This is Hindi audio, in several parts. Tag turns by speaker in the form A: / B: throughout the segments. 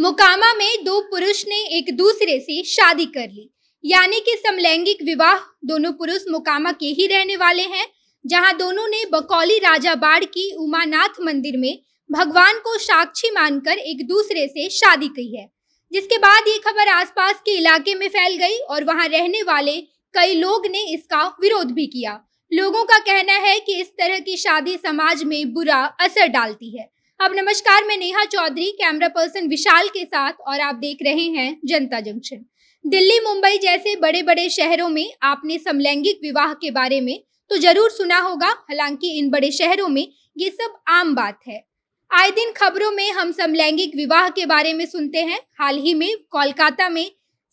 A: मोकामा में दो पुरुष ने एक दूसरे से शादी कर ली यानी कि समलैंगिक विवाह दोनों पुरुष मोकामा के ही रहने वाले हैं जहां दोनों ने बकौली राजा बाड़ की उमानाथ मंदिर में भगवान को साक्षी मानकर एक दूसरे से शादी की है जिसके बाद ये खबर आसपास के इलाके में फैल गई और वहां रहने वाले कई लोग ने इसका विरोध भी किया लोगों का कहना है कि इस तरह की शादी समाज में बुरा असर डालती है अब नमस्कार मैं नेहा चौधरी कैमरा पर्सन विशाल के साथ और आप देख रहे हैं जनता जंक्शन दिल्ली मुंबई जैसे बड़े बड़े शहरों में आपने समलैंगिक विवाह के बारे में तो जरूर सुना होगा हालांकि इन बड़े शहरों में ये सब आम बात है आए दिन खबरों में हम समलैंगिक विवाह के बारे में सुनते हैं हाल ही में कोलकाता में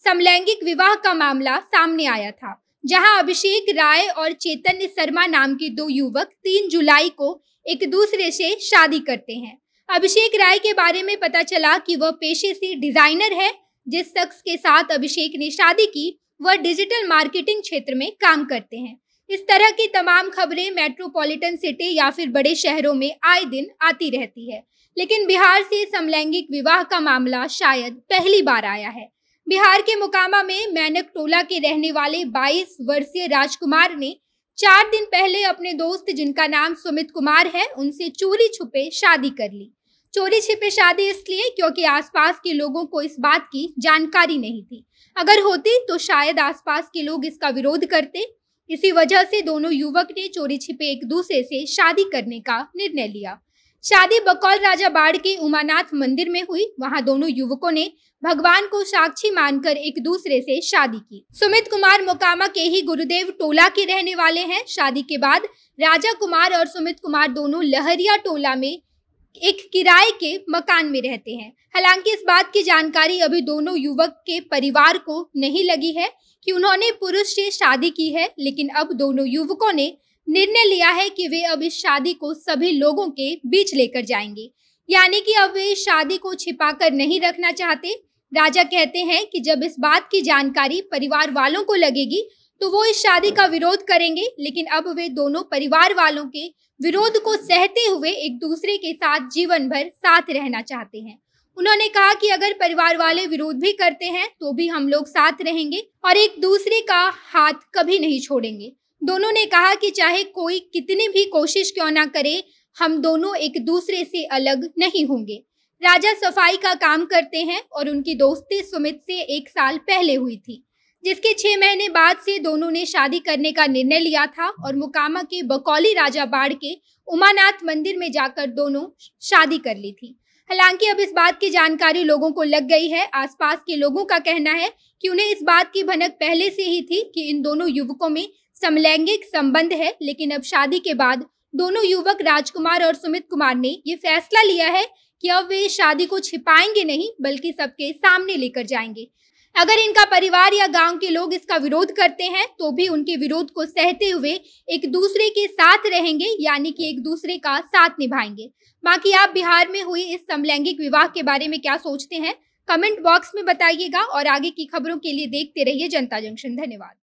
A: समलैंगिक विवाह का मामला सामने आया था जहां अभिषेक राय और चैतन्य शर्मा नाम के दो युवक 3 जुलाई को एक दूसरे से शादी करते हैं अभिषेक राय के बारे में पता चला कि वह पेशे से डिजाइनर है जिस शख्स के साथ अभिषेक ने शादी की वह डिजिटल मार्केटिंग क्षेत्र में काम करते हैं इस तरह की तमाम खबरें मेट्रोपॉलिटन सिटी या फिर बड़े शहरों में आए दिन आती रहती है लेकिन बिहार से समलैंगिक विवाह का मामला शायद पहली बार आया है बिहार के मुकामा में मैनक टोला के रहने वाले 22 वर्षीय राजकुमार ने चार दिन पहले अपने दोस्त जिनका नाम सुमित कुमार है उनसे चोरी छुपे शादी कर ली चोरी छिपे शादी इसलिए क्योंकि आसपास के लोगों को इस बात की जानकारी नहीं थी अगर होती तो शायद आसपास के लोग इसका विरोध करते इसी वजह से दोनों युवक ने चोरी छिपे एक दूसरे से शादी करने का निर्णय लिया शादी बकौल राजा बाड़ के उमानाथ मंदिर में हुई वहां दोनों युवकों ने भगवान को साक्षी मानकर एक दूसरे से शादी की सुमित कुमार मोकामा के ही गुरुदेव टोला के रहने वाले हैं शादी के बाद राजा कुमार और सुमित कुमार दोनों लहरिया टोला में एक किराए के मकान में रहते हैं हालांकि इस बात की जानकारी अभी दोनों युवक के परिवार को नहीं लगी है कि उन्होंने पुरुष से शादी की है लेकिन अब दोनों युवकों ने निर्णय लिया है कि वे अब इस शादी को सभी लोगों के बीच लेकर जाएंगे यानी कि अब वे इस शादी को छिपाकर नहीं रखना चाहते राजा कहते हैं कि जब इस बात की जानकारी परिवार वालों को लगेगी तो वो इस शादी का विरोध करेंगे लेकिन अब वे दोनों परिवार वालों के विरोध को सहते हुए एक दूसरे के साथ जीवन भर साथ रहना चाहते हैं उन्होंने कहा कि अगर परिवार वाले विरोध भी करते हैं तो भी हम लोग साथ रहेंगे और एक दूसरे का हाथ कभी नहीं छोड़ेंगे दोनों ने कहा कि चाहे कोई कितनी भी कोशिश क्यों ना करे हम दोनों एक दूसरे से अलग नहीं होंगे राजा सफाई का काम करते हैं और उनकी दोस्ती सुमित से एक साल पहले हुई थी जिसके छह महीने बाद से दोनों ने शादी करने का निर्णय लिया था और मुकामा के बकौली राजा बाड़ के उमानाथ मंदिर में जाकर दोनों शादी कर ली थी हालांकि अब इस बात की जानकारी लोगों को लग गई है आसपास के लोगों का कहना है कि उन्हें इस बात की भनक पहले से ही थी कि इन दोनों युवकों में समलैंगिक संबंध है लेकिन अब शादी के बाद दोनों युवक राजकुमार और सुमित कुमार ने ये फैसला लिया है कि अब वे शादी को छिपाएंगे नहीं बल्कि सबके सामने लेकर जाएंगे अगर इनका परिवार या गांव के लोग इसका विरोध करते हैं तो भी उनके विरोध को सहते हुए एक दूसरे के साथ रहेंगे यानी कि एक दूसरे का साथ निभाएंगे बाकी आप बिहार में हुई इस समलैंगिक विवाह के बारे में क्या सोचते हैं कमेंट बॉक्स में बताइएगा और आगे की खबरों के लिए देखते रहिए जनता जंक्शन धन्यवाद